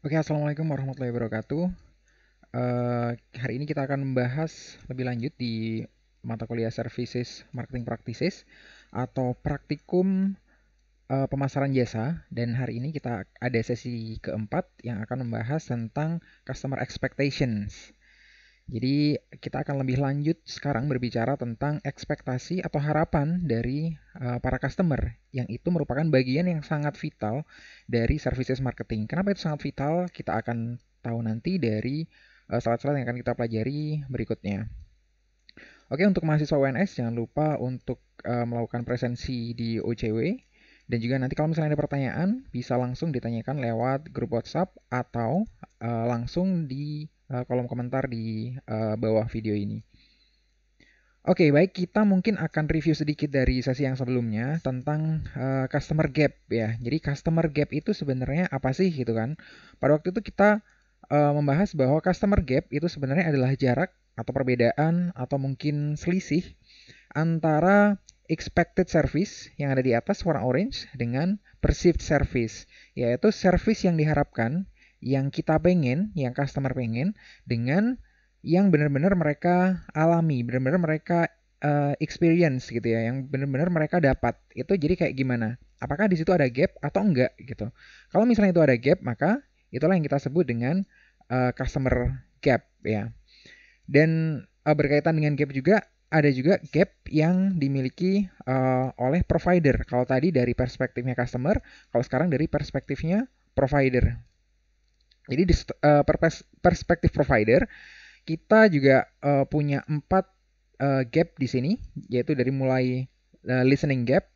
Oke, assalamualaikum warahmatullahi wabarakatuh. Uh, hari ini kita akan membahas lebih lanjut di mata kuliah Services Marketing Practices atau praktikum uh, pemasaran jasa. Dan hari ini kita ada sesi keempat yang akan membahas tentang customer expectations. Jadi kita akan lebih lanjut sekarang berbicara tentang ekspektasi atau harapan dari uh, para customer yang itu merupakan bagian yang sangat vital dari services marketing. Kenapa itu sangat vital? Kita akan tahu nanti dari uh, slide-slide yang akan kita pelajari berikutnya. Oke, untuk mahasiswa UNS jangan lupa untuk uh, melakukan presensi di OCW dan juga nanti kalau misalnya ada pertanyaan bisa langsung ditanyakan lewat grup WhatsApp atau uh, langsung di Eh, kolom komentar di uh, bawah video ini. Oke, okay, baik kita mungkin akan review sedikit dari sesi yang sebelumnya tentang uh, customer gap ya. Jadi customer gap itu sebenarnya apa sih gitu kan? Pada waktu itu kita uh, membahas bahwa customer gap itu sebenarnya adalah jarak atau perbedaan atau mungkin selisih antara expected service yang ada di atas warna orange dengan perceived service, yaitu service yang diharapkan yang kita pengen, yang customer pengen, dengan yang benar-benar mereka alami, benar-benar mereka uh, experience gitu ya, yang benar-benar mereka dapat. Itu jadi kayak gimana? Apakah di situ ada gap atau enggak gitu? Kalau misalnya itu ada gap, maka itulah yang kita sebut dengan uh, customer gap ya. Dan uh, berkaitan dengan gap juga ada juga gap yang dimiliki uh, oleh provider. Kalau tadi dari perspektifnya customer, kalau sekarang dari perspektifnya provider. Jadi di eh, perspektif provider kita juga eh, punya empat eh, gap di sini, yaitu dari mulai listening gap,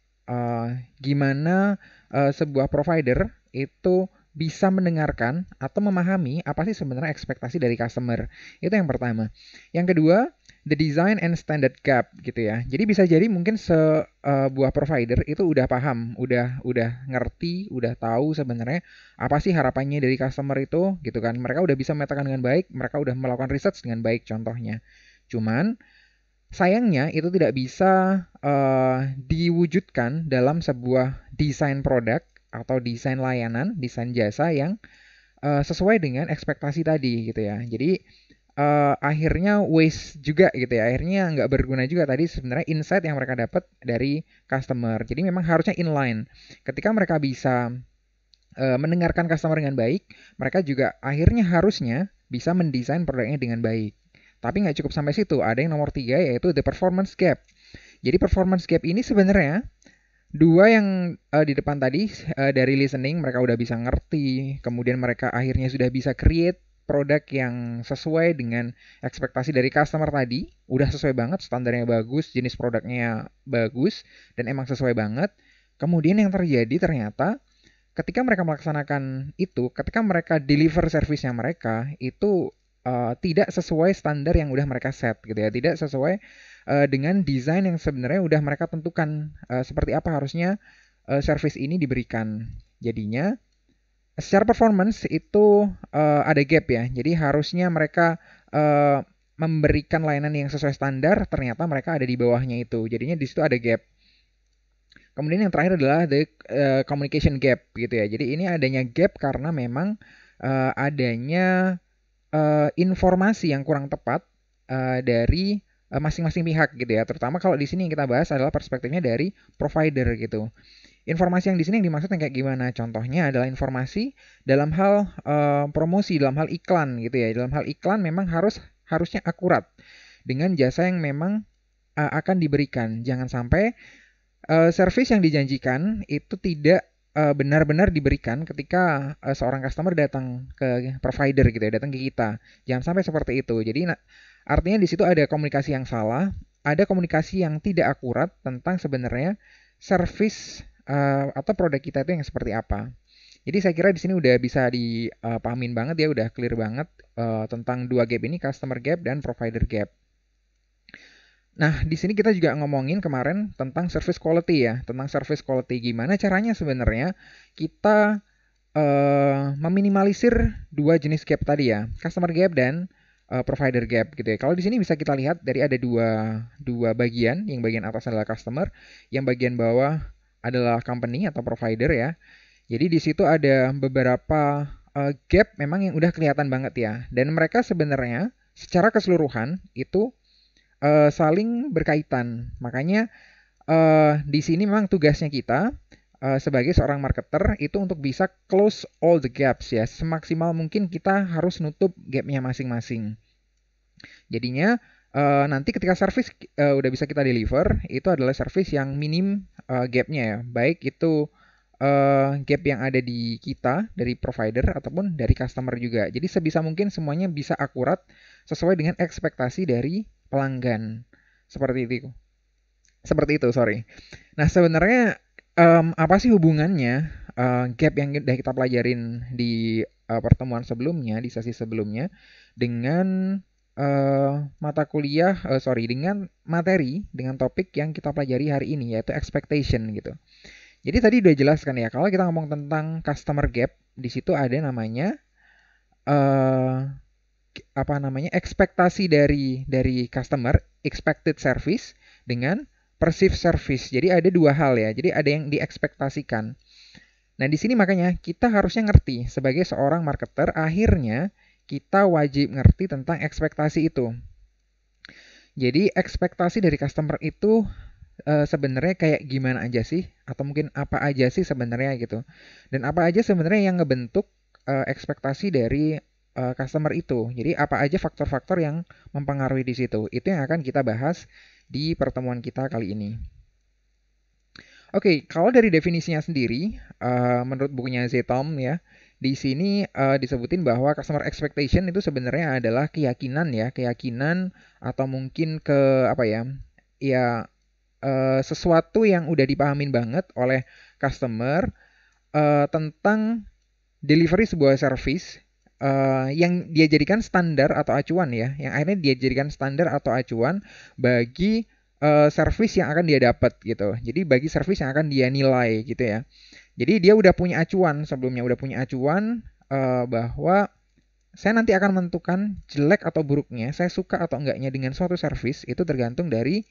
gimana sebuah provider itu bisa mendengarkan atau memahami apa sih sebenarnya ekspektasi dari customer. Itu yang pertama. Yang kedua, the design and standard gap gitu ya. Jadi bisa jadi mungkin sebuah eh, provider itu udah paham, udah udah ngerti, udah tahu sebenarnya apa sih harapannya dari customer itu gitu kan. Mereka udah bisa memetakan dengan baik, mereka udah melakukan research dengan baik contohnya. Cuman sayangnya itu tidak bisa uh, diwujudkan dalam sebuah desain produk atau desain layanan, desain jasa yang uh, sesuai dengan ekspektasi tadi gitu ya. Jadi uh, akhirnya waste juga gitu ya akhirnya nggak berguna juga tadi sebenarnya insight yang mereka dapat dari customer jadi memang harusnya inline ketika mereka bisa uh, mendengarkan customer dengan baik mereka juga akhirnya harusnya bisa mendesain produknya dengan baik tapi nggak cukup sampai situ ada yang nomor tiga yaitu the performance gap jadi performance gap ini sebenarnya dua yang uh, di depan tadi uh, dari listening mereka udah bisa ngerti kemudian mereka akhirnya sudah bisa create produk yang sesuai dengan ekspektasi dari customer tadi, udah sesuai banget, standarnya bagus, jenis produknya bagus, dan emang sesuai banget. Kemudian yang terjadi ternyata ketika mereka melaksanakan itu, ketika mereka deliver servicenya mereka, itu uh, tidak sesuai standar yang udah mereka set gitu ya, tidak sesuai uh, dengan desain yang sebenarnya udah mereka tentukan uh, seperti apa harusnya uh, service ini diberikan. Jadinya secara performance itu uh, ada gap ya. Jadi harusnya mereka uh, memberikan layanan yang sesuai standar, ternyata mereka ada di bawahnya itu. Jadinya di situ ada gap. Kemudian yang terakhir adalah the uh, communication gap gitu ya. Jadi ini adanya gap karena memang uh, adanya uh, informasi yang kurang tepat uh, dari masing-masing masing -masing pihak gitu ya. Terutama kalau di sini yang kita bahas adalah perspektifnya dari provider gitu. Informasi yang di sini yang dimaksud yang kayak gimana? Contohnya adalah informasi dalam hal uh, promosi, dalam hal iklan gitu ya. Dalam hal iklan memang harus harusnya akurat dengan jasa yang memang uh, akan diberikan. Jangan sampai uh, service yang dijanjikan itu tidak benar-benar diberikan ketika seorang customer datang ke provider gitu ya, datang ke kita. Jangan sampai seperti itu. Jadi artinya di situ ada komunikasi yang salah, ada komunikasi yang tidak akurat tentang sebenarnya service uh, atau produk kita itu yang seperti apa. Jadi saya kira di sini udah bisa dipahamin eh, banget ya, udah clear banget uh, tentang dua gap ini, customer gap dan provider gap. Nah, di sini kita juga ngomongin kemarin tentang service quality ya, tentang service quality gimana caranya sebenarnya kita uh, meminimalisir dua jenis gap tadi ya, customer gap dan uh, provider gap gitu ya. Kalau di sini bisa kita lihat dari ada dua dua bagian, yang bagian atas adalah customer, yang bagian bawah adalah company atau provider ya. Jadi di situ ada beberapa uh, gap memang yang udah kelihatan banget ya. Dan mereka sebenarnya secara keseluruhan itu uh, saling berkaitan. Makanya uh, di sini memang tugasnya kita uh, sebagai seorang marketer itu untuk bisa close all the gaps ya. Semaksimal mungkin kita harus nutup gapnya masing-masing. Jadinya uh, nanti ketika service uh, udah bisa kita deliver itu adalah service yang minim uh, gapnya ya baik itu uh, gap yang ada di kita dari provider ataupun dari customer juga jadi sebisa mungkin semuanya bisa akurat sesuai dengan ekspektasi dari pelanggan seperti itu seperti itu sorry nah sebenarnya um, apa sih hubungannya uh, gap yang udah kita pelajarin di uh, pertemuan sebelumnya di sesi sebelumnya dengan Eh, mata kuliah, uh, sorry, dengan materi, dengan topik yang kita pelajari hari ini, yaitu expectation gitu. Jadi tadi udah jelaskan ya, kalau kita ngomong tentang customer gap, di situ ada namanya uh, apa namanya ekspektasi dari dari customer, expected service dengan perceived service. Jadi ada dua hal ya. Jadi ada yang diekspektasikan. Nah, di sini makanya kita harusnya ngerti sebagai seorang marketer akhirnya kita wajib ngerti tentang ekspektasi itu. Jadi ekspektasi dari customer itu e, sebenarnya kayak gimana aja sih atau mungkin apa aja sih sebenarnya gitu. Dan apa aja sebenarnya yang ngebentuk e, ekspektasi dari e, customer itu. Jadi apa aja faktor-faktor yang mempengaruhi di situ. Itu yang akan kita bahas di pertemuan kita kali ini. Oke, okay, kalau dari definisinya sendiri, uh, menurut bukunya Zetom ya, di sini uh, disebutin bahwa customer expectation itu sebenarnya adalah keyakinan ya, keyakinan atau mungkin ke apa ya? Ya uh, sesuatu yang udah dipahamin banget oleh customer uh, tentang delivery sebuah service uh, yang dia jadikan standar atau acuan ya, yang akhirnya dia jadikan standar atau acuan bagi uh, service yang akan dia dapat gitu. Jadi bagi service yang akan dia nilai gitu ya. Jadi dia udah punya acuan sebelumnya udah punya acuan uh, bahwa saya nanti akan menentukan jelek atau buruknya, saya suka atau enggaknya dengan suatu service itu tergantung dari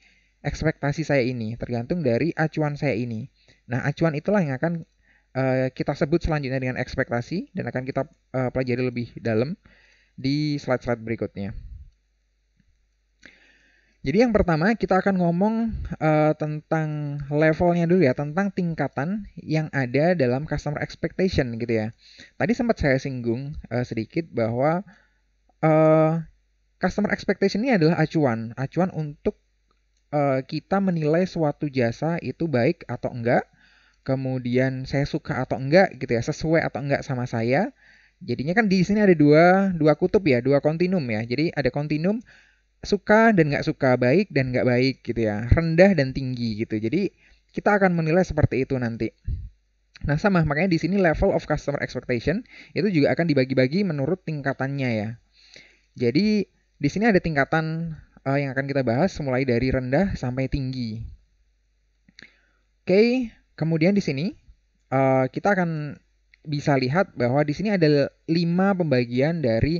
ekspektasi saya ini, tergantung dari acuan saya ini. Nah, acuan itulah yang akan uh, kita sebut selanjutnya dengan ekspektasi dan akan kita uh, pelajari lebih dalam di slide-slide berikutnya. Jadi yang pertama kita akan ngomong uh, tentang levelnya dulu ya, tentang tingkatan yang ada dalam customer expectation gitu ya. Tadi sempat saya singgung uh, sedikit bahwa uh, customer expectation ini adalah acuan, acuan untuk uh, kita menilai suatu jasa itu baik atau enggak, kemudian saya suka atau enggak gitu ya, sesuai atau enggak sama saya. Jadinya kan di sini ada dua dua kutub ya, dua kontinum ya. Jadi ada kontinum suka dan nggak suka, baik dan nggak baik gitu ya, rendah dan tinggi gitu. Jadi kita akan menilai seperti itu nanti. Nah sama, makanya di sini level of customer expectation itu juga akan dibagi-bagi menurut tingkatannya ya. Jadi di sini ada tingkatan uh, yang akan kita bahas mulai dari rendah sampai tinggi. Oke, kemudian di sini uh, kita akan bisa lihat bahwa di sini ada lima pembagian dari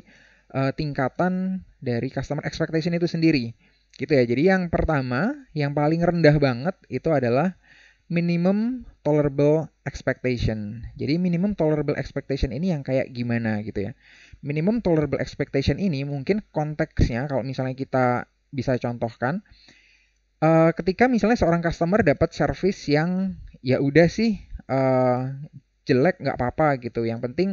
uh, tingkatan dari customer expectation itu sendiri. Gitu ya. Jadi yang pertama, yang paling rendah banget itu adalah minimum tolerable expectation. Jadi minimum tolerable expectation ini yang kayak gimana gitu ya. Minimum tolerable expectation ini mungkin konteksnya kalau misalnya kita bisa contohkan eh, ketika misalnya seorang customer dapat service yang ya udah sih eh, jelek nggak apa-apa gitu. Yang penting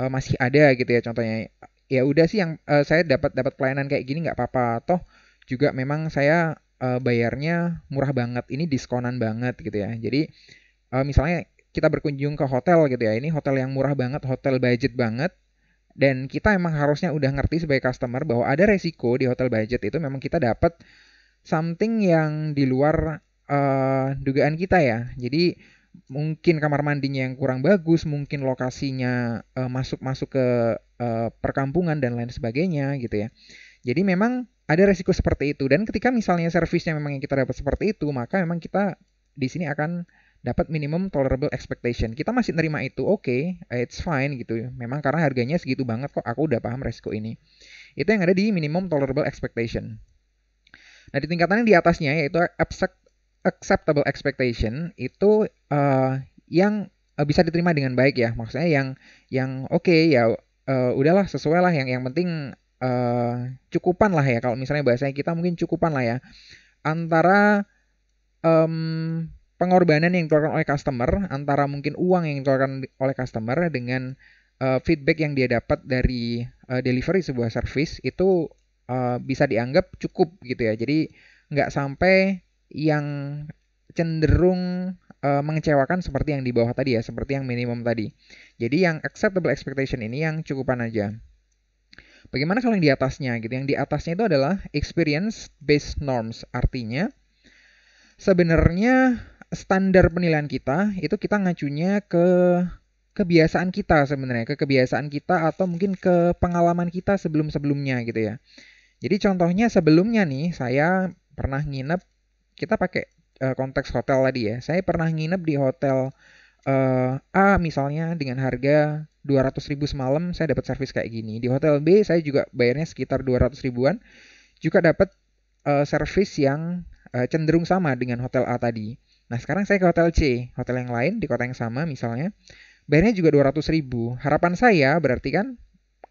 eh, masih ada gitu ya contohnya ya udah sih yang uh, saya dapat dapat pelayanan kayak gini nggak apa-apa toh juga memang saya uh, bayarnya murah banget ini diskonan banget gitu ya jadi uh, misalnya kita berkunjung ke hotel gitu ya ini hotel yang murah banget hotel budget banget dan kita emang harusnya udah ngerti sebagai customer bahwa ada resiko di hotel budget itu memang kita dapat something yang di luar uh, dugaan kita ya jadi mungkin kamar mandinya yang kurang bagus mungkin lokasinya uh, masuk masuk ke Eh, perkampungan dan lain sebagainya gitu ya. Jadi memang ada resiko seperti itu dan ketika misalnya servisnya memang yang kita dapat seperti itu maka memang kita di sini akan dapat minimum tolerable expectation. Kita masih nerima itu, oke, okay, it's fine gitu. Memang karena harganya segitu banget kok, aku udah paham resiko ini. Itu yang ada di minimum tolerable expectation. Nah, di tingkatan yang di atasnya yaitu acceptable expectation itu uh, yang eh, bisa diterima dengan baik ya. Maksudnya yang yang oke okay, ya uh, udahlah sesuai lah yang yang penting uh, cukupan lah ya kalau misalnya bahasanya kita mungkin cukupan lah ya antara um, pengorbanan yang dikeluarkan oleh customer antara mungkin uang yang dikeluarkan oleh customer dengan uh, feedback yang dia dapat dari uh, delivery sebuah service itu uh, bisa dianggap cukup gitu ya jadi nggak sampai yang cenderung uh, mengecewakan seperti yang di bawah tadi ya, seperti yang minimum tadi. Jadi yang acceptable expectation ini yang cukupan aja. Bagaimana kalau yang di atasnya gitu? Yang di atasnya itu adalah experience based norms. Artinya sebenarnya standar penilaian kita itu kita ngacunya ke kebiasaan kita sebenarnya, ke kebiasaan kita atau mungkin ke pengalaman kita sebelum-sebelumnya gitu ya. Jadi contohnya sebelumnya nih saya pernah nginep kita pakai uh, konteks hotel tadi ya. Saya pernah nginep di hotel uh, A misalnya dengan harga 200 ribu semalam saya dapat servis kayak gini. Di hotel B saya juga bayarnya sekitar 200 ribuan. Juga dapat uh, servis yang uh, cenderung sama dengan hotel A tadi. Nah sekarang saya ke hotel C, hotel yang lain di kota yang sama misalnya. Bayarnya juga 200 ribu. Harapan saya berarti kan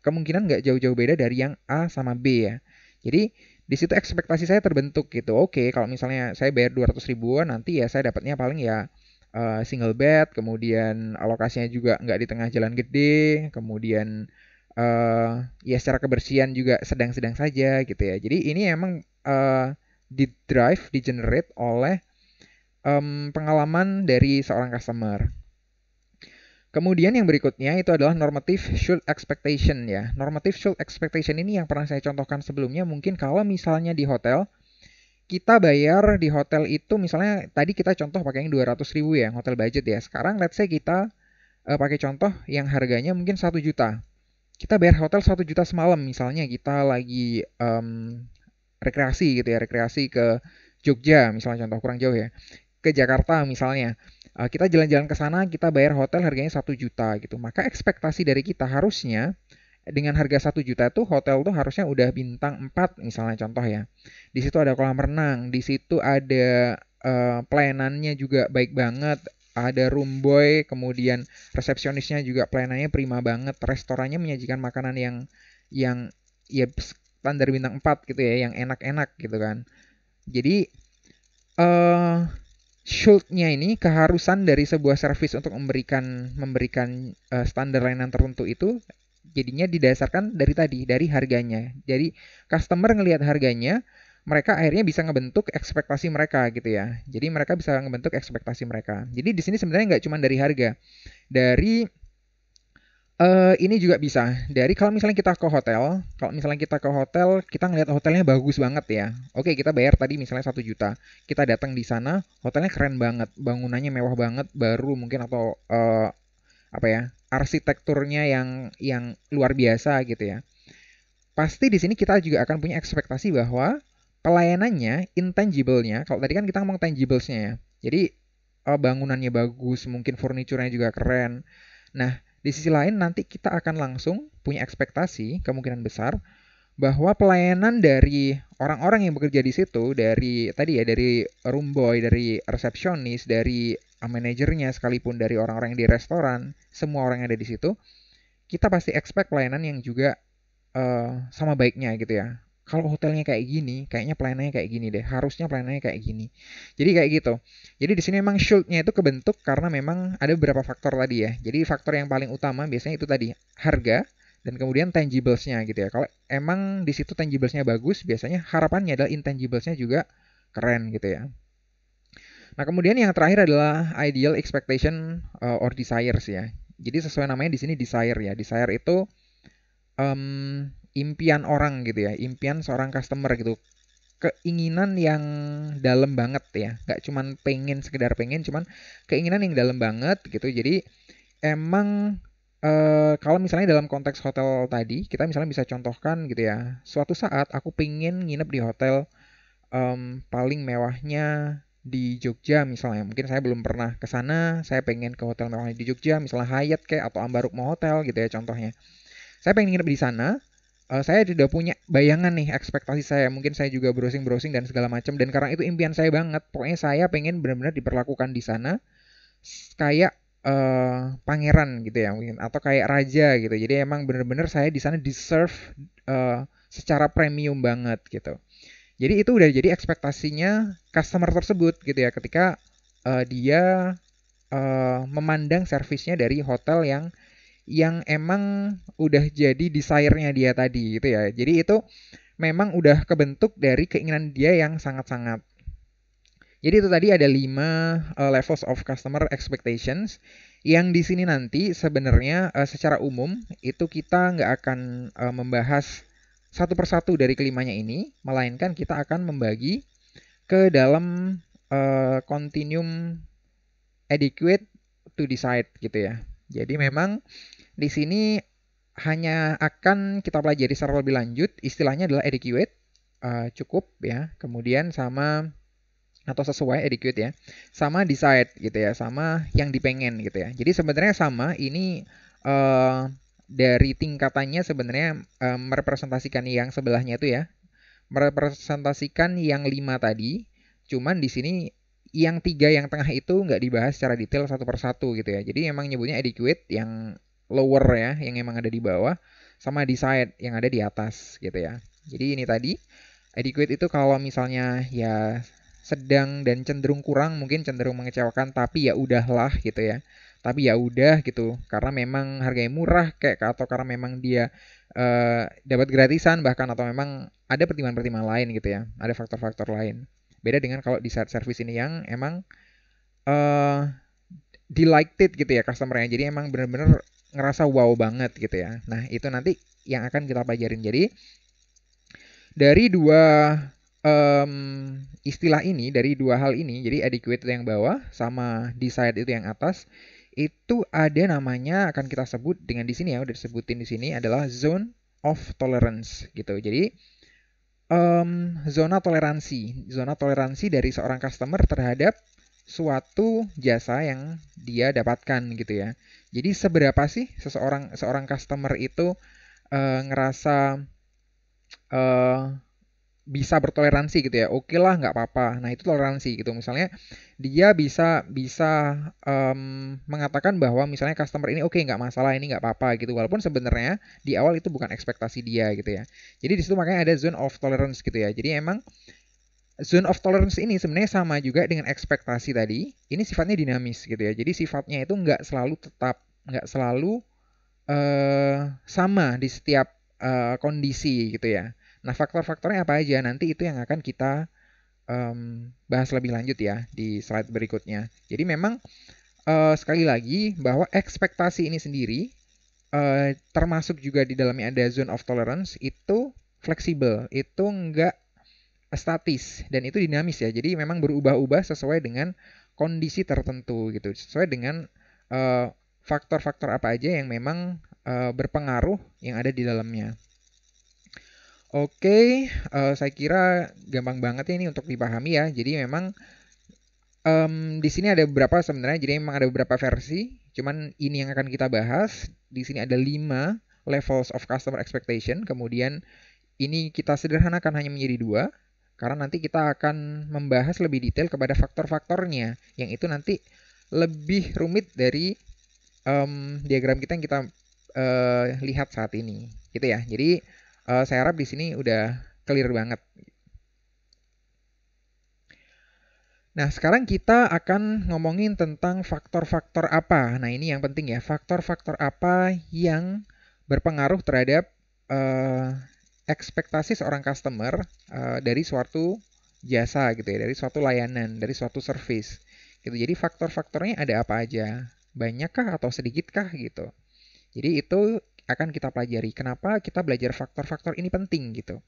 kemungkinan nggak jauh-jauh beda dari yang A sama B ya. Jadi di situ ekspektasi saya terbentuk gitu. Oke, okay, kalau misalnya saya bayar 200 ribuan nanti ya saya dapatnya paling ya uh, single bed, kemudian alokasinya juga nggak di tengah jalan gede, kemudian uh, ya secara kebersihan juga sedang-sedang saja gitu ya. Jadi ini emang uh, eh, di drive, di generate oleh um, pengalaman dari seorang customer. Kemudian yang berikutnya itu adalah normative should expectation ya. Normative should expectation ini yang pernah saya contohkan sebelumnya mungkin kalau misalnya di hotel kita bayar di hotel itu misalnya tadi kita contoh pakai yang 200.000 ya hotel budget ya. Sekarang let's say kita uh, pakai contoh yang harganya mungkin 1 juta. Kita bayar hotel 1 juta semalam misalnya kita lagi um, rekreasi gitu ya, rekreasi ke Jogja misalnya contoh kurang jauh ya. Ke Jakarta misalnya Eh, kita jalan-jalan ke sana, kita bayar hotel harganya satu juta gitu. Maka ekspektasi dari kita harusnya dengan harga satu juta itu hotel tuh harusnya udah bintang 4 misalnya contoh ya. Di situ ada kolam renang, di situ ada uh, pelayanannya juga baik banget, ada room boy, kemudian resepsionisnya juga pelayanannya prima banget, restorannya menyajikan makanan yang yang ya standar bintang 4 gitu ya, yang enak-enak gitu kan. Jadi eh uh, shieldnya ini keharusan dari sebuah service untuk memberikan memberikan uh, standar layanan tertentu itu jadinya didasarkan dari tadi dari harganya jadi customer ngelihat harganya mereka akhirnya bisa ngebentuk ekspektasi mereka gitu ya jadi mereka bisa ngebentuk ekspektasi mereka jadi di sini sebenarnya nggak cuma dari harga dari Uh, ini juga bisa. Dari kalau misalnya kita ke hotel, kalau misalnya kita ke hotel, kita ngelihat hotelnya bagus banget ya. Oke, kita bayar tadi misalnya satu juta. Kita datang di sana, hotelnya keren banget, bangunannya mewah banget, baru mungkin atau uh, apa ya, arsitekturnya yang yang luar biasa gitu ya. Pasti di sini kita juga akan punya ekspektasi bahwa pelayanannya, intangible-nya, kalau tadi kan kita ngomong tangibles-nya ya. Jadi uh, bangunannya bagus, mungkin furniturnya juga keren. Nah, di sisi lain nanti kita akan langsung punya ekspektasi kemungkinan besar bahwa pelayanan dari orang-orang yang bekerja di situ dari tadi ya dari room boy, dari resepsionis, dari manajernya sekalipun dari orang-orang yang di restoran, semua orang yang ada di situ, kita pasti expect pelayanan yang juga uh, sama baiknya gitu ya kalau hotelnya kayak gini, kayaknya pelayanannya kayak gini deh. Harusnya pelayanannya kayak gini. Jadi kayak gitu. Jadi di sini memang shieldnya itu kebentuk karena memang ada beberapa faktor tadi ya. Jadi faktor yang paling utama biasanya itu tadi harga dan kemudian tangiblesnya gitu ya. Kalau emang di situ tangiblesnya bagus, biasanya harapannya adalah intangiblesnya juga keren gitu ya. Nah kemudian yang terakhir adalah ideal expectation eh, or desires ya. Jadi sesuai namanya di sini desire ya. Desire itu um, impian orang gitu ya, impian seorang customer gitu. Keinginan yang dalam banget ya, nggak cuman pengen sekedar pengen, cuman keinginan yang dalam banget gitu. Jadi emang e, kalau misalnya dalam konteks hotel tadi, kita misalnya bisa contohkan gitu ya. Suatu saat aku pengen nginep di hotel um, paling mewahnya di Jogja misalnya. Mungkin saya belum pernah ke sana, saya pengen ke hotel mewahnya di Jogja, misalnya Hyatt kayak atau Ambarukmo Hotel gitu ya contohnya. Saya pengen nginep di sana, uh, saya tidak punya bayangan nih ekspektasi saya mungkin saya juga browsing browsing dan segala macam dan karena itu impian saya banget pokoknya saya pengen benar-benar diperlakukan di sana kayak uh, pangeran gitu ya mungkin atau kayak raja gitu jadi emang benar-benar saya di sana deserve uh, secara premium banget gitu jadi itu udah jadi ekspektasinya customer tersebut gitu ya ketika uh, dia uh, memandang servisnya dari hotel yang yang emang udah jadi desire-nya dia tadi gitu ya. Jadi itu memang udah kebentuk dari keinginan dia yang sangat-sangat. Jadi itu tadi ada 5 uh, eh, levels of customer expectations yang di sini nanti sebenarnya uh, secara umum itu kita nggak akan uh, membahas satu persatu dari kelimanya ini, melainkan kita akan membagi ke dalam uh, continuum adequate to decide gitu ya. Jadi memang di sini hanya akan kita pelajari secara lebih lanjut, istilahnya adalah adequate, uh, cukup ya, kemudian sama atau sesuai adequate ya, sama desired gitu ya, sama yang dipengen gitu ya. Jadi sebenarnya sama, ini uh, dari tingkatannya sebenarnya uh, merepresentasikan yang sebelahnya itu ya, merepresentasikan yang lima tadi, cuman di sini yang tiga yang tengah itu nggak dibahas secara detail satu persatu gitu ya. Jadi emang nyebutnya adequate yang lower ya yang emang ada di bawah sama decide yang ada di atas gitu ya. Jadi ini tadi adequate itu kalau misalnya ya sedang dan cenderung kurang mungkin cenderung mengecewakan tapi ya udahlah gitu ya. Tapi ya udah gitu karena memang harganya murah kayak atau karena memang dia uh, dapat gratisan bahkan atau memang ada pertimbangan-pertimbangan lain gitu ya. Ada faktor-faktor lain. Beda dengan kalau di service ini yang emang uh, delighted gitu ya customer customernya. Jadi emang bener-bener ngerasa wow banget gitu ya. Nah, itu nanti yang akan kita pelajarin. Jadi dari dua um, istilah ini, dari dua hal ini, jadi adequate yang bawah sama desired itu yang atas, itu ada namanya akan kita sebut dengan di sini ya, udah disebutin di sini adalah zone of tolerance gitu. Jadi um, zona toleransi, zona toleransi dari seorang customer terhadap suatu jasa yang dia dapatkan gitu ya. Jadi seberapa sih seseorang seorang customer itu uh, ngerasa uh, bisa bertoleransi gitu ya. Oke okay lah, nggak apa-apa. Nah itu toleransi gitu. Misalnya dia bisa bisa um, mengatakan bahwa misalnya customer ini oke okay, nggak masalah ini nggak apa-apa gitu. Walaupun sebenarnya di awal itu bukan ekspektasi dia gitu ya. Jadi di situ makanya ada zone of tolerance gitu ya. Jadi emang Zone of tolerance ini sebenarnya sama juga dengan ekspektasi tadi. Ini sifatnya dinamis gitu ya. Jadi sifatnya itu nggak selalu tetap, nggak selalu uh, sama di setiap uh, kondisi gitu ya. Nah faktor-faktornya apa aja nanti itu yang akan kita um, bahas lebih lanjut ya di slide berikutnya. Jadi memang uh, sekali lagi bahwa ekspektasi ini sendiri uh, termasuk juga di dalamnya ada zone of tolerance itu fleksibel, itu nggak statis dan itu dinamis ya. Jadi memang berubah-ubah sesuai dengan kondisi tertentu gitu, sesuai dengan faktor eh, faktor-faktor apa aja yang memang uh, berpengaruh yang ada di dalamnya. Oke, okay, uh, eh, saya kira gampang banget ya ini untuk dipahami ya. Jadi memang um, di sini ada beberapa sebenarnya. Jadi memang ada beberapa versi. Cuman ini yang akan kita bahas. Di sini ada 5 levels of customer expectation. Kemudian ini kita sederhanakan hanya menjadi dua. Karena nanti kita akan membahas lebih detail kepada faktor-faktornya, yang itu nanti lebih rumit dari um, diagram kita yang kita uh, lihat saat ini, gitu ya. Jadi uh, saya harap di sini udah clear banget. Nah, sekarang kita akan ngomongin tentang faktor-faktor apa. Nah, ini yang penting ya, faktor-faktor apa yang berpengaruh terhadap uh, ekspektasi seorang customer uh, dari suatu jasa gitu ya, dari suatu layanan, dari suatu service gitu. Jadi faktor-faktornya ada apa aja? Banyakkah atau sedikitkah gitu. Jadi itu akan kita pelajari. Kenapa kita belajar faktor-faktor ini penting gitu?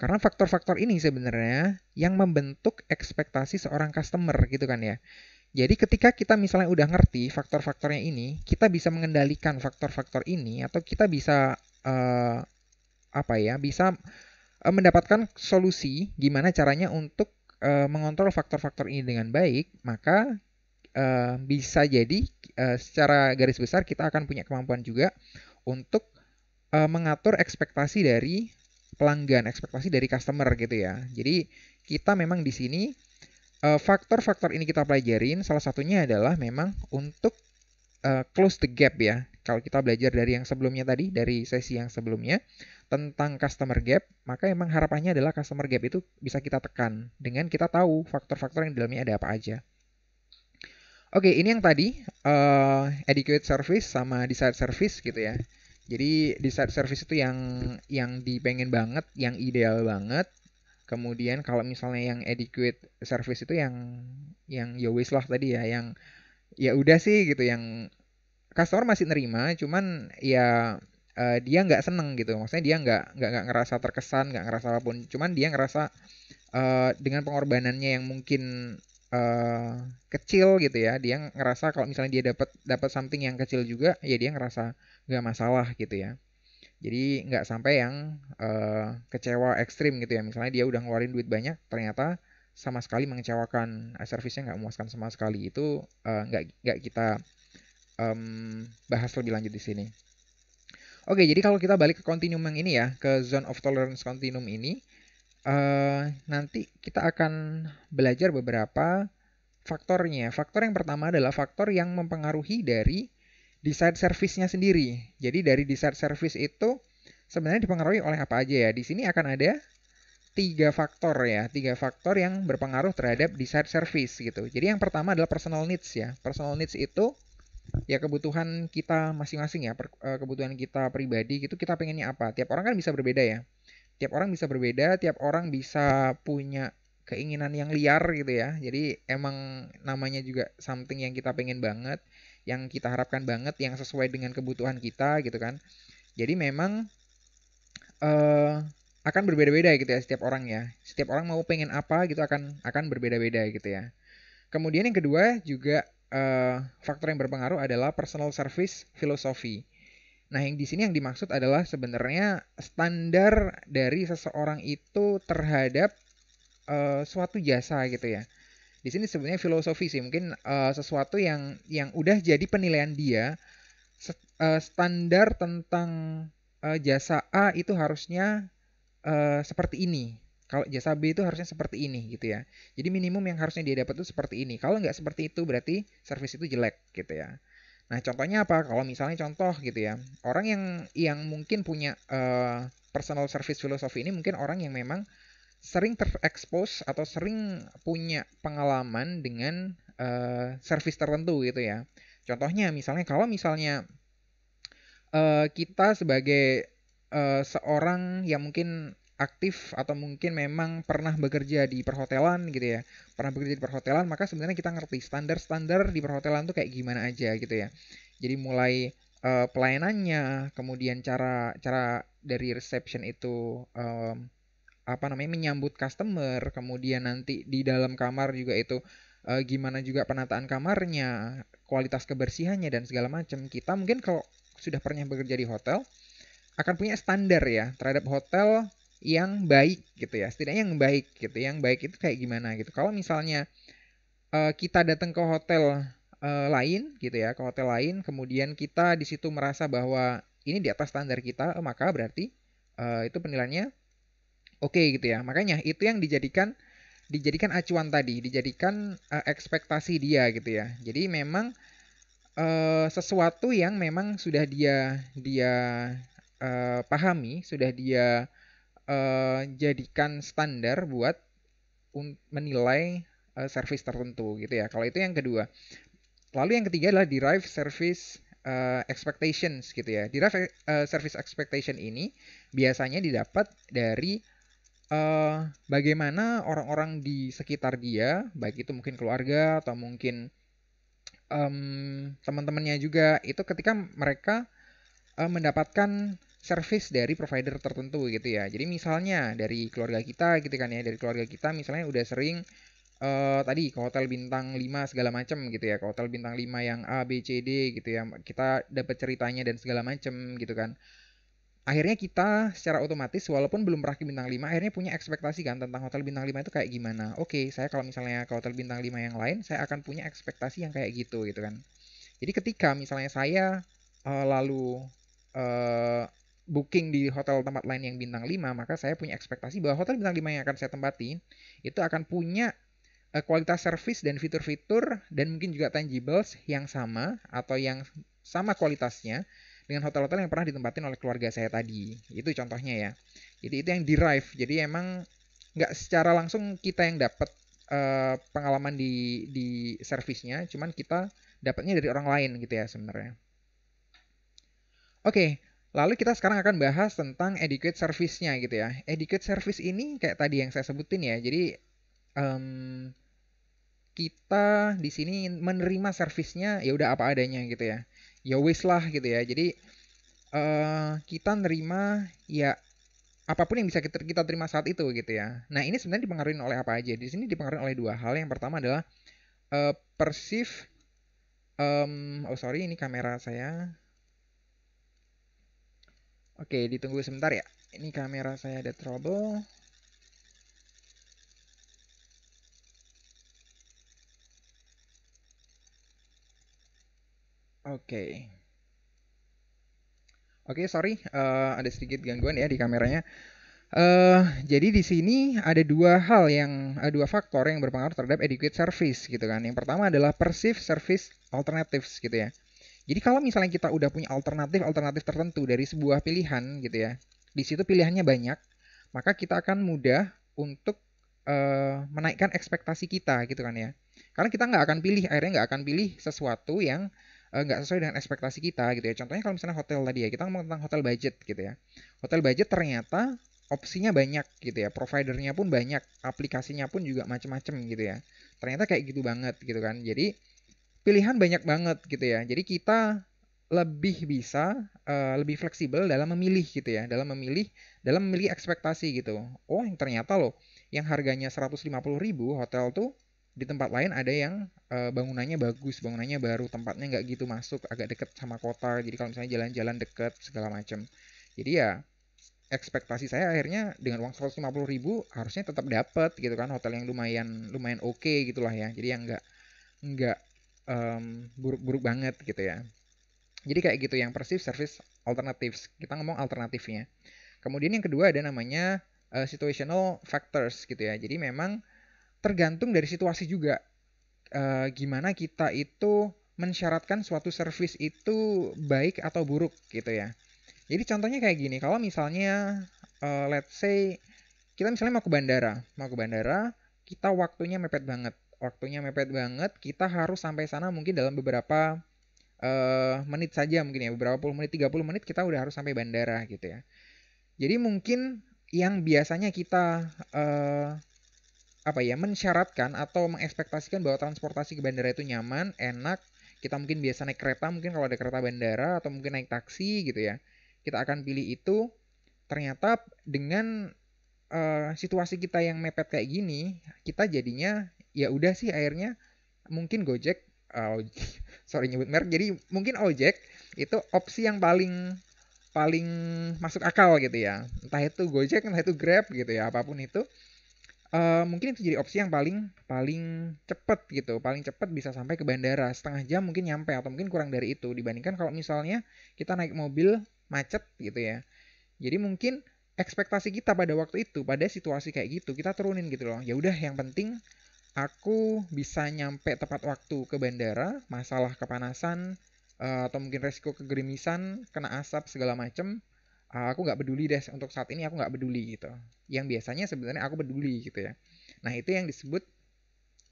Karena faktor-faktor ini sebenarnya yang membentuk ekspektasi seorang customer gitu kan ya. Jadi ketika kita misalnya udah ngerti faktor-faktornya ini, kita bisa mengendalikan faktor-faktor ini atau kita bisa uh, apa ya bisa eh, mendapatkan solusi gimana caranya untuk uh, mengontrol faktor-faktor ini dengan baik, maka uh, bisa jadi uh, secara garis besar kita akan punya kemampuan juga untuk uh, mengatur ekspektasi dari pelanggan, ekspektasi dari customer gitu ya. Jadi kita memang di sini faktor-faktor uh, ini kita pelajarin salah satunya adalah memang untuk uh, close the gap ya. Kalau kita belajar dari yang sebelumnya tadi, dari sesi yang sebelumnya, tentang customer gap, maka emang harapannya adalah customer gap itu bisa kita tekan dengan kita tahu faktor-faktor yang di dalamnya ada apa aja. Oke, ini yang tadi uh, adequate service sama desired service gitu ya. Jadi desired service itu yang yang dipengen banget, yang ideal banget. Kemudian kalau misalnya yang adequate service itu yang yang ya wish lah tadi ya, yang ya udah sih gitu yang customer masih nerima, cuman ya uh, dia nggak seneng gitu maksudnya dia nggak nggak nggak ngerasa terkesan nggak ngerasa apapun cuman dia ngerasa uh, dengan pengorbanannya yang mungkin uh, kecil gitu ya dia ngerasa kalau misalnya dia dapat dapat something yang kecil juga ya dia ngerasa nggak masalah gitu ya jadi nggak sampai yang uh, kecewa ekstrim gitu ya misalnya dia udah ngeluarin duit banyak ternyata sama sekali mengecewakan servisnya nggak memuaskan sama sekali itu nggak uh, nggak kita um, bahas lebih lanjut di sini Oke, jadi kalau kita balik ke continuum yang ini ya, ke zone of tolerance continuum ini, uh, nanti kita akan belajar beberapa faktornya. Faktor yang pertama adalah faktor yang mempengaruhi dari desired service-nya sendiri. Jadi dari desired service itu sebenarnya dipengaruhi oleh apa aja ya. Di sini akan ada tiga faktor ya, tiga faktor yang berpengaruh terhadap desired service gitu. Jadi yang pertama adalah personal needs ya. Personal needs itu ya kebutuhan kita masing-masing ya per, uh, kebutuhan kita pribadi gitu kita pengennya apa tiap orang kan bisa berbeda ya tiap orang bisa berbeda tiap orang bisa punya keinginan yang liar gitu ya jadi emang namanya juga something yang kita pengen banget yang kita harapkan banget yang sesuai dengan kebutuhan kita gitu kan jadi memang uh, akan berbeda-beda gitu ya setiap orang ya setiap orang mau pengen apa gitu akan akan berbeda-beda gitu ya kemudian yang kedua juga uh, faktor yang berpengaruh adalah personal service filosofi. Nah, yang di sini yang dimaksud adalah sebenarnya standar dari seseorang itu terhadap uh, suatu jasa gitu ya. Di sini sebenarnya filosofi sih, mungkin uh, sesuatu yang yang udah jadi penilaian dia standar tentang jasa A itu harusnya seperti ini kalau jasa B itu harusnya seperti ini gitu ya. Jadi minimum yang harusnya dia dapat itu seperti ini. Kalau nggak seperti itu berarti service itu jelek gitu ya. Nah contohnya apa? Kalau misalnya contoh gitu ya, orang yang yang mungkin punya uh, personal service philosophy ini mungkin orang yang memang sering terekspos atau sering punya pengalaman dengan uh, service tertentu gitu ya. Contohnya misalnya kalau misalnya uh, kita sebagai uh, seorang yang mungkin aktif atau mungkin memang pernah bekerja di perhotelan gitu ya pernah bekerja di perhotelan maka sebenarnya kita ngerti standar-standar di perhotelan tuh kayak gimana aja gitu ya jadi mulai uh, pelayanannya kemudian cara cara dari reception itu um, apa namanya menyambut customer kemudian nanti di dalam kamar juga itu uh, gimana juga penataan kamarnya kualitas kebersihannya dan segala macam kita mungkin kalau sudah pernah bekerja di hotel akan punya standar ya terhadap hotel yang baik gitu ya setidaknya yang baik gitu yang baik itu kayak gimana gitu kalau misalnya uh, kita datang ke hotel uh, lain gitu ya ke hotel lain kemudian kita di situ merasa bahwa ini di atas standar kita eh, maka berarti uh, itu penilaiannya oke okay, gitu ya makanya itu yang dijadikan dijadikan acuan tadi dijadikan uh, ekspektasi dia gitu ya jadi memang uh, sesuatu yang memang sudah dia dia uh, pahami sudah dia uh, jadikan standar buat menilai uh, service tertentu gitu ya. Kalau itu yang kedua. Lalu yang ketiga adalah derive service uh, expectations gitu ya. Derive uh, service expectation ini biasanya didapat dari uh, bagaimana orang-orang di sekitar dia, baik itu mungkin keluarga atau mungkin um, teman-temannya juga itu ketika mereka uh, mendapatkan service dari provider tertentu gitu ya. Jadi misalnya dari keluarga kita gitu kan ya, dari keluarga kita misalnya udah sering uh, tadi ke hotel bintang 5 segala macam gitu ya, ke hotel bintang 5 yang A B C D gitu ya. Kita dapat ceritanya dan segala macam gitu kan. Akhirnya kita secara otomatis walaupun belum pernah ke bintang 5 akhirnya punya ekspektasi kan tentang hotel bintang 5 itu kayak gimana. Oke, okay, saya kalau misalnya ke hotel bintang 5 yang lain saya akan punya ekspektasi yang kayak gitu gitu kan. Jadi ketika misalnya saya uh, lalu eh, booking di hotel tempat lain yang bintang 5, maka saya punya ekspektasi bahwa hotel bintang 5 yang akan saya tempati itu akan punya eh, kualitas service dan fitur-fitur dan mungkin juga tangibles yang sama atau yang sama kualitasnya dengan hotel-hotel yang pernah ditempatin oleh keluarga saya tadi. Itu contohnya ya. Jadi itu yang derive. Jadi emang nggak secara langsung kita yang dapat eh, pengalaman di di servisnya, cuman kita dapatnya dari orang lain gitu ya sebenarnya. Oke, okay, Lalu kita sekarang akan bahas tentang etiquette service-nya gitu ya. Etiquette service ini kayak tadi yang saya sebutin ya. Jadi um, kita di sini menerima servisnya ya udah apa adanya gitu ya. Ya wis lah gitu ya. Jadi uh, kita nerima ya apapun yang bisa kita, terima saat itu gitu ya. Nah ini sebenarnya dipengaruhi oleh apa aja? Di sini dipengaruhi oleh dua hal. Yang pertama adalah uh, eh, persif. Um, oh sorry ini kamera saya Oke, ditunggu sebentar ya. Ini kamera saya ada trouble. Oke. Oke, sorry, uh, ada sedikit gangguan ya di kameranya. Uh, jadi di sini ada dua hal yang uh, dua faktor yang berpengaruh terhadap adequate service gitu kan. Yang pertama adalah perceived service alternatives gitu ya. Jadi kalau misalnya kita udah punya alternatif-alternatif tertentu dari sebuah pilihan gitu ya, di situ pilihannya banyak, maka kita akan mudah untuk uh, menaikkan ekspektasi kita gitu kan ya. Karena kita nggak akan pilih, akhirnya nggak akan pilih sesuatu yang eh, nggak sesuai dengan ekspektasi kita gitu ya. Contohnya kalau misalnya hotel tadi ya, kita ngomong tentang hotel budget gitu ya. Hotel budget ternyata opsinya banyak gitu ya, providernya pun banyak, aplikasinya pun juga macem-macem gitu ya. Ternyata kayak gitu banget gitu kan. Jadi pilihan banyak banget gitu ya. Jadi kita lebih bisa uh, lebih fleksibel dalam memilih gitu ya, dalam memilih dalam memilih ekspektasi gitu. Oh, yang ternyata loh yang harganya 150.000 hotel tuh di tempat lain ada yang uh, bangunannya bagus, bangunannya baru, tempatnya nggak gitu masuk, agak deket sama kota. Jadi kalau misalnya jalan-jalan deket segala macam. Jadi ya ekspektasi saya akhirnya dengan uang 150.000 harusnya tetap dapat gitu kan hotel yang lumayan lumayan oke okay gitulah ya. Jadi yang nggak nggak um, buruk-buruk banget gitu ya. Jadi kayak gitu yang persif service alternatives. Kita ngomong alternatifnya. Kemudian yang kedua ada namanya uh, situational factors gitu ya. Jadi memang tergantung dari situasi juga. Uh, gimana kita itu mensyaratkan suatu service itu baik atau buruk gitu ya. Jadi contohnya kayak gini, kalau misalnya uh, let's say kita misalnya mau ke bandara, mau ke bandara, kita waktunya mepet banget waktunya mepet banget kita harus sampai sana mungkin dalam beberapa uh, menit saja mungkin ya beberapa puluh menit 30 menit kita udah harus sampai bandara gitu ya jadi mungkin yang biasanya kita uh, apa ya mensyaratkan atau mengekspektasikan bahwa transportasi ke bandara itu nyaman, enak. Kita mungkin biasa naik kereta, mungkin kalau ada kereta bandara atau mungkin naik taksi gitu ya. Kita akan pilih itu. Ternyata dengan uh, situasi kita yang mepet kayak gini, kita jadinya ya udah sih akhirnya mungkin Gojek uh, sorry nyebut merek jadi mungkin ojek itu opsi yang paling paling masuk akal gitu ya entah itu gojek entah itu grab gitu ya apapun itu uh, mungkin itu jadi opsi yang paling paling cepet gitu paling cepet bisa sampai ke bandara setengah jam mungkin nyampe atau mungkin kurang dari itu dibandingkan kalau misalnya kita naik mobil macet gitu ya jadi mungkin ekspektasi kita pada waktu itu pada situasi kayak gitu kita turunin gitu loh ya udah yang penting aku bisa nyampe tepat waktu ke bandara, masalah kepanasan eh, atau mungkin resiko kegerimisan, kena asap segala macem, eh, aku nggak peduli deh untuk saat ini aku nggak peduli gitu. Yang biasanya sebenarnya aku peduli gitu ya. Nah itu yang disebut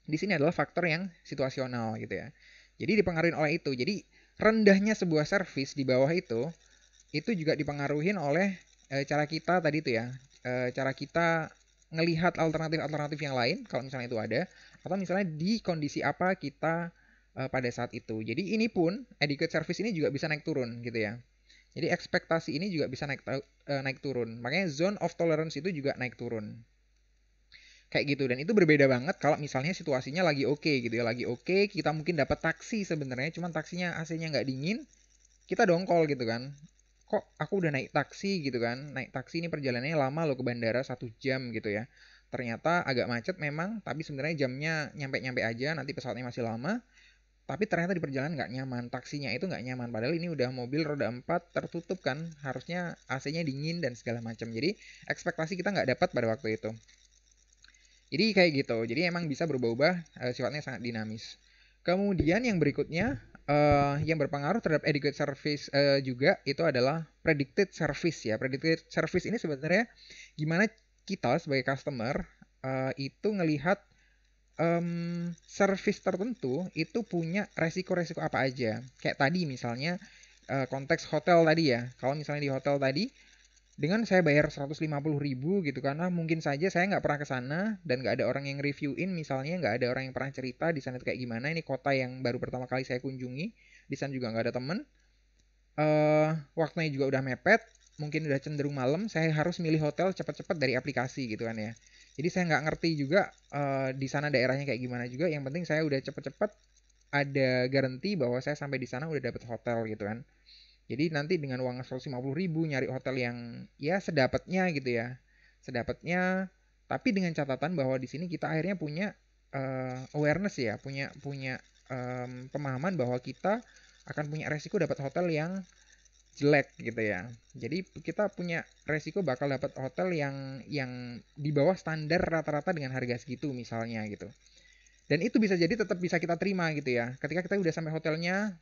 di sini adalah faktor yang situasional gitu ya. Jadi dipengaruhi oleh itu. Jadi rendahnya sebuah servis di bawah itu itu juga dipengaruhi oleh eh, cara kita tadi itu ya. cara kita ngelihat alternatif-alternatif yang lain kalau misalnya itu ada atau misalnya di kondisi apa kita uh, pada saat itu. Jadi ini pun adequate service ini juga bisa naik turun gitu ya. Jadi ekspektasi ini juga bisa naik uh, naik turun. Makanya zone of tolerance itu juga naik turun. Kayak gitu dan itu berbeda banget kalau misalnya situasinya lagi oke okay, gitu ya, lagi oke okay, kita mungkin dapat taksi sebenarnya cuman taksinya AC-nya nggak dingin, kita dongkol gitu kan kok aku udah naik taksi gitu kan naik taksi ini perjalanannya lama loh ke bandara satu jam gitu ya ternyata agak macet memang tapi sebenarnya jamnya nyampe-nyampe aja nanti pesawatnya masih lama tapi ternyata di perjalanan nggak nyaman taksinya itu nggak nyaman padahal ini udah mobil roda 4 tertutup kan harusnya AC-nya dingin dan segala macam jadi ekspektasi kita nggak dapat pada waktu itu jadi kayak gitu jadi emang bisa berubah-ubah eh, sifatnya sangat dinamis kemudian yang berikutnya uh, yang berpengaruh terhadap adequate service uh, juga itu adalah predicted service ya. Predicted service ini sebenarnya gimana kita sebagai customer uh, itu ngelihat um, service tertentu itu punya resiko-resiko apa aja. Kayak tadi misalnya uh, konteks hotel tadi ya. Kalau misalnya di hotel tadi dengan saya bayar 150 ribu gitu karena mungkin saja saya nggak pernah ke sana dan nggak ada orang yang reviewin misalnya nggak ada orang yang pernah cerita di sana kayak gimana ini kota yang baru pertama kali saya kunjungi di sana juga nggak ada temen uh, waktunya juga udah mepet mungkin udah cenderung malam saya harus milih hotel cepat-cepat dari aplikasi gitu kan ya jadi saya nggak ngerti juga uh, di sana daerahnya kayak gimana juga yang penting saya udah cepet-cepet ada garansi bahwa saya sampai di sana udah dapet hotel gitu kan jadi nanti dengan uang 150 ribu nyari hotel yang ya sedapatnya gitu ya. Sedapatnya tapi dengan catatan bahwa di sini kita akhirnya punya uh, awareness ya, punya punya um, pemahaman bahwa kita akan punya resiko dapat hotel yang jelek gitu ya. Jadi kita punya resiko bakal dapat hotel yang yang di bawah standar rata-rata dengan harga segitu misalnya gitu. Dan itu bisa jadi tetap bisa kita terima gitu ya. Ketika kita udah sampai hotelnya,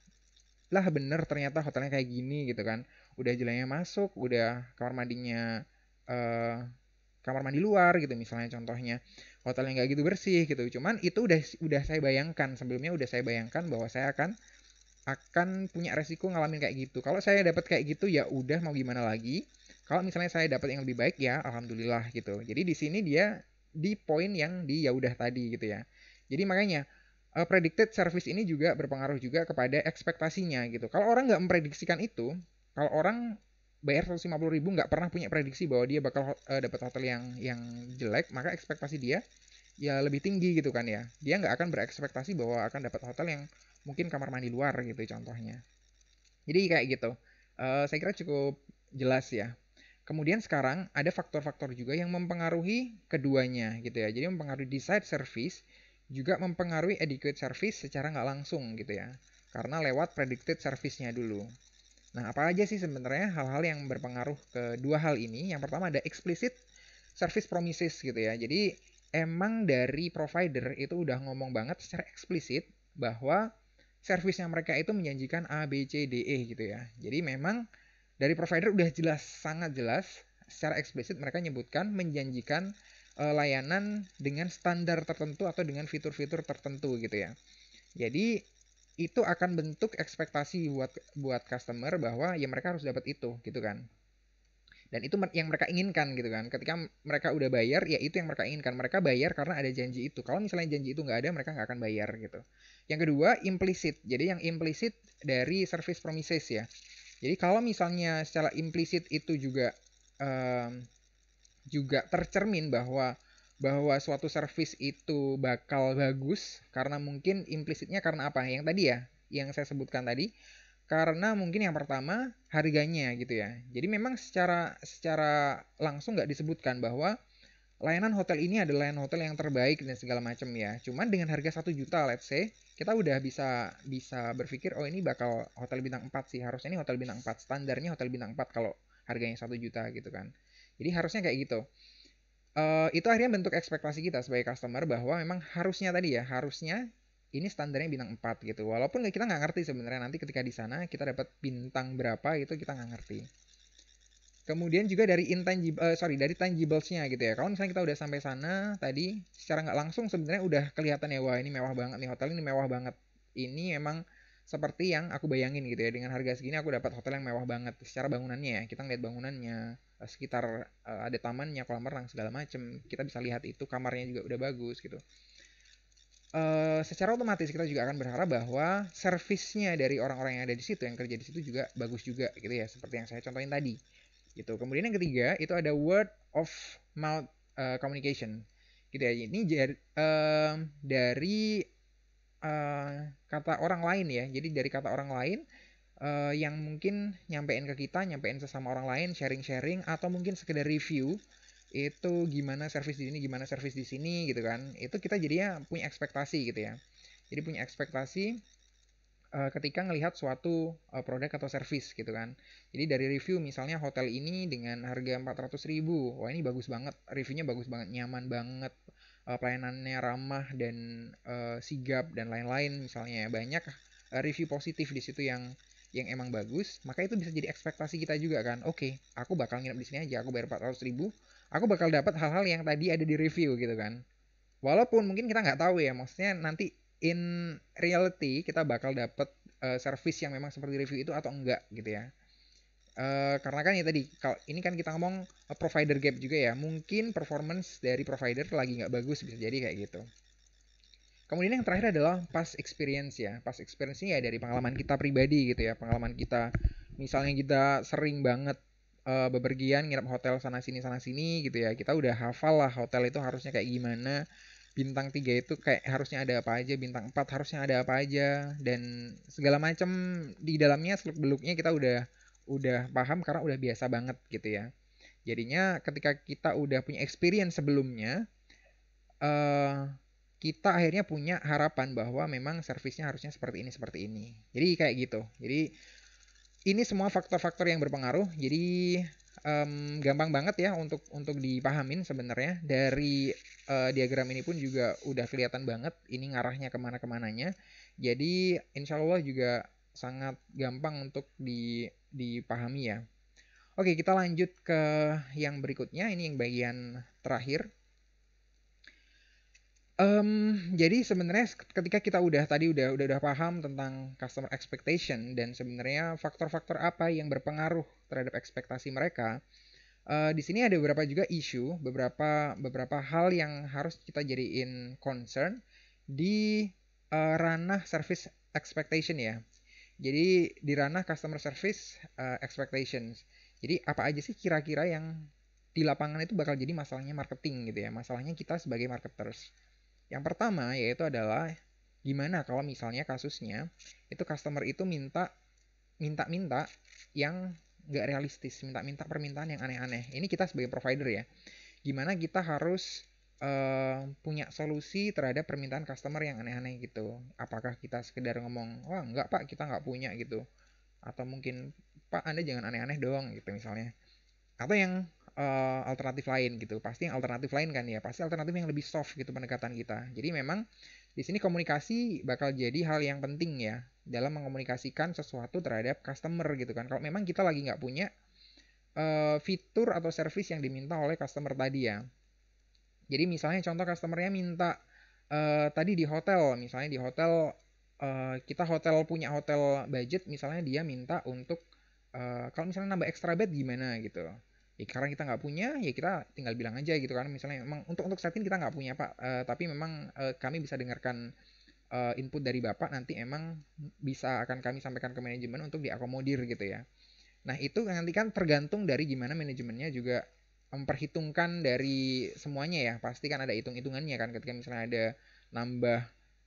lah bener ternyata hotelnya kayak gini gitu kan udah jalannya masuk udah kamar mandinya uh, kamar mandi luar gitu misalnya contohnya hotelnya nggak gitu bersih gitu cuman itu udah udah saya bayangkan sebelumnya udah saya bayangkan bahwa saya akan akan punya resiko ngalamin kayak gitu kalau saya dapat kayak gitu ya udah mau gimana lagi kalau misalnya saya dapat yang lebih baik ya alhamdulillah gitu jadi di sini dia di poin yang di ya udah tadi gitu ya jadi makanya uh, predicted service ini juga berpengaruh juga kepada ekspektasinya gitu. Kalau orang nggak memprediksikan itu, kalau orang bayar 150 ribu nggak pernah punya prediksi bahwa dia bakal uh, eh, dapat hotel yang yang jelek, maka ekspektasi dia ya lebih tinggi gitu kan ya. Dia nggak akan berekspektasi bahwa akan dapat hotel yang mungkin kamar mandi luar gitu contohnya. Jadi kayak gitu. Uh, saya kira cukup jelas ya. Kemudian sekarang ada faktor-faktor juga yang mempengaruhi keduanya gitu ya. Jadi mempengaruhi desired service juga mempengaruhi adequate service secara nggak langsung gitu ya. Karena lewat predicted service-nya dulu. Nah, apa aja sih sebenarnya hal-hal yang berpengaruh ke dua hal ini? Yang pertama ada explicit service promises gitu ya. Jadi emang dari provider itu udah ngomong banget secara eksplisit bahwa service yang mereka itu menjanjikan A, B, C, D, E gitu ya. Jadi memang dari provider udah jelas, sangat jelas secara eksplisit mereka nyebutkan menjanjikan uh, layanan dengan standar tertentu atau dengan fitur-fitur tertentu gitu ya. Jadi itu akan bentuk ekspektasi buat buat customer bahwa ya mereka harus dapat itu gitu kan. Dan itu yang mereka inginkan gitu kan. Ketika mereka udah bayar, ya itu yang mereka inginkan. Mereka bayar karena ada janji itu. Kalau misalnya janji itu nggak ada, mereka nggak akan bayar gitu. Yang kedua, implisit. Jadi yang implisit dari service promises ya. Jadi kalau misalnya secara implisit itu juga um, juga tercermin bahwa bahwa suatu service itu bakal bagus karena mungkin implisitnya karena apa? Yang tadi ya, yang saya sebutkan tadi. Karena mungkin yang pertama harganya gitu ya. Jadi memang secara secara langsung nggak disebutkan bahwa layanan hotel ini adalah layanan hotel yang terbaik dan segala macam ya. Cuman dengan harga satu juta let's say, kita udah bisa bisa berpikir oh ini bakal hotel bintang 4 sih. Harusnya ini hotel bintang 4 standarnya hotel bintang 4 kalau harganya satu juta gitu kan. Jadi harusnya kayak gitu. Uh, itu akhirnya bentuk ekspektasi kita sebagai customer bahwa memang harusnya tadi ya, harusnya ini standarnya bintang 4 gitu. Walaupun kita nggak ngerti sebenarnya nanti ketika di sana kita dapat bintang berapa itu kita nggak ngerti. Kemudian juga dari intangible, uh, sorry dari tangiblesnya gitu ya. Kalau misalnya kita udah sampai sana tadi, secara nggak langsung sebenarnya udah kelihatan ya wah ini mewah banget nih hotel ini mewah banget. Ini memang seperti yang aku bayangin gitu ya dengan harga segini aku dapat hotel yang mewah banget secara bangunannya ya. Kita ngeliat bangunannya, Eh, sekitar uh, ada tamannya kolam renang segala macem kita bisa lihat itu kamarnya juga udah bagus gitu uh, secara otomatis kita juga akan berharap bahwa servisnya dari orang-orang yang ada di situ yang kerja di situ juga bagus juga gitu ya seperti yang saya contohin tadi gitu kemudian yang ketiga itu ada word of mouth uh, communication gitu ya ini uh, dari uh, kata orang lain ya jadi dari kata orang lain uh, yang mungkin nyampein ke kita, nyampein sesama orang lain, sharing-sharing atau mungkin sekedar review itu gimana service di sini, gimana service di sini gitu kan. Itu kita jadinya punya ekspektasi gitu ya. Jadi punya ekspektasi uh, ketika ngelihat suatu uh, produk atau service gitu kan. Jadi dari review misalnya hotel ini dengan harga 400 ribu, wah ini bagus banget, reviewnya bagus banget, nyaman banget, uh, pelayanannya ramah dan uh, sigap dan lain-lain misalnya ya. banyak review positif di situ yang yang emang bagus, maka itu bisa jadi ekspektasi kita juga kan. Oke, okay, aku bakal nginep di sini aja, aku bayar 400 ribu, aku bakal dapat hal-hal yang tadi ada di review gitu kan. Walaupun mungkin kita nggak tahu ya, maksudnya nanti in reality kita bakal dapat uh, service yang memang seperti review itu atau enggak gitu ya. Uh, karena kan ya tadi kalau ini kan kita ngomong eh, provider gap juga ya mungkin performance dari provider lagi nggak bagus bisa jadi kayak gitu Kemudian yang terakhir adalah past experience ya. Past experience ya dari pengalaman kita pribadi gitu ya, pengalaman kita misalnya kita sering banget uh, bepergian nginep hotel sana sini sana sini gitu ya. Kita udah hafal lah hotel itu harusnya kayak gimana. Bintang tiga itu kayak harusnya ada apa aja, bintang 4 harusnya ada apa aja dan segala macam di dalamnya seluk-beluknya kita udah udah paham karena udah biasa banget gitu ya. Jadinya ketika kita udah punya experience sebelumnya, uh, kita akhirnya punya harapan bahwa memang servisnya harusnya seperti ini seperti ini jadi kayak gitu jadi ini semua faktor-faktor yang berpengaruh jadi um, gampang banget ya untuk untuk dipahamin sebenarnya dari uh, diagram ini pun juga udah kelihatan banget ini ngarahnya kemana kemananya jadi insya Allah juga sangat gampang untuk di, dipahami ya oke kita lanjut ke yang berikutnya ini yang bagian terakhir Um, jadi sebenarnya ketika kita udah tadi udah udah udah paham tentang customer expectation dan sebenarnya faktor-faktor apa yang berpengaruh terhadap ekspektasi mereka, uh, di sini ada beberapa juga isu, beberapa beberapa hal yang harus kita jadiin concern di uh, ranah service expectation ya. Jadi di ranah customer service uh, expectations. Jadi apa aja sih kira-kira yang di lapangan itu bakal jadi masalahnya marketing gitu ya, masalahnya kita sebagai marketers. Yang pertama yaitu adalah gimana kalau misalnya kasusnya itu customer itu minta minta-minta yang nggak realistis, minta-minta permintaan yang aneh-aneh. Ini kita sebagai provider ya. Gimana kita harus uh, punya solusi terhadap permintaan customer yang aneh-aneh gitu. Apakah kita sekedar ngomong, wah nggak pak, kita nggak punya gitu. Atau mungkin, pak Anda jangan aneh-aneh doang gitu misalnya. Atau yang Eh, alternatif lain gitu. Pasti yang alternatif lain kan ya, pasti alternatif yang lebih soft gitu pendekatan kita. Jadi memang di sini komunikasi bakal jadi hal yang penting ya dalam mengkomunikasikan sesuatu terhadap customer gitu kan. Kalau memang kita lagi nggak punya uh, fitur atau service yang diminta oleh customer tadi ya. Jadi misalnya contoh customernya minta uh, tadi di hotel, misalnya di hotel Uh, kita hotel punya hotel budget misalnya dia minta untuk uh, kalau misalnya nambah extra bed gimana gitu ya karena kita nggak punya ya kita tinggal bilang aja gitu kan misalnya memang untuk untuk saat ini kita nggak punya pak uh, tapi memang uh, kami bisa dengarkan uh, input dari bapak nanti emang bisa akan kami sampaikan ke manajemen untuk diakomodir gitu ya nah itu nanti kan tergantung dari gimana manajemennya juga memperhitungkan dari semuanya ya pasti kan ada hitung hitungannya kan ketika misalnya ada nambah